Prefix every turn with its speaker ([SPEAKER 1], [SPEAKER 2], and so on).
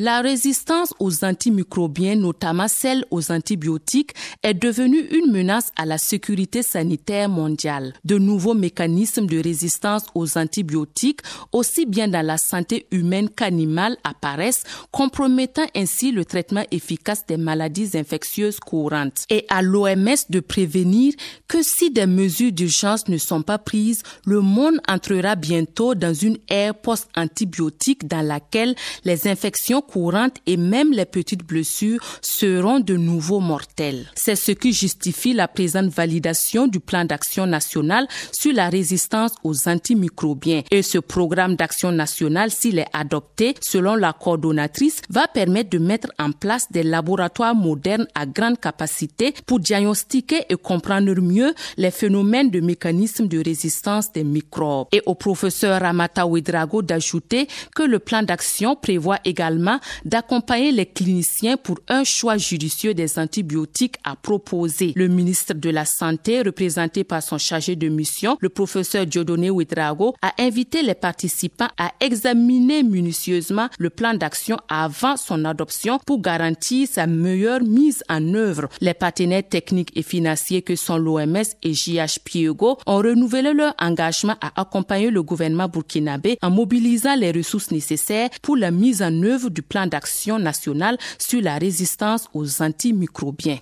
[SPEAKER 1] La résistance aux antimicrobiens, notamment celle aux antibiotiques, est devenue une menace à la sécurité sanitaire mondiale. De nouveaux mécanismes de résistance aux antibiotiques, aussi bien dans la santé humaine qu'animale, apparaissent, compromettant ainsi le traitement efficace des maladies infectieuses courantes. Et à l'OMS de prévenir que si des mesures d'urgence ne sont pas prises, le monde entrera bientôt dans une ère post-antibiotique dans laquelle les infections courantes et même les petites blessures seront de nouveau mortelles. C'est ce qui justifie la présente validation du plan d'action national sur la résistance aux antimicrobiens. Et ce programme d'action national, s'il est adopté, selon la coordonnatrice, va permettre de mettre en place des laboratoires modernes à grande capacité pour diagnostiquer et comprendre mieux les phénomènes de mécanismes de résistance des microbes. Et au professeur Ramata Ouedrago d'ajouter que le plan d'action prévoit également d'accompagner les cliniciens pour un choix judicieux des antibiotiques à proposer. Le ministre de la Santé, représenté par son chargé de mission, le professeur Diodoné Ouedrago, a invité les participants à examiner minutieusement le plan d'action avant son adoption pour garantir sa meilleure mise en œuvre. Les partenaires techniques et financiers que sont l'OMS et JH e ont renouvelé leur engagement à accompagner le gouvernement burkinabé en mobilisant les ressources nécessaires pour la mise en œuvre du plan d'action national sur la résistance aux antimicrobiens.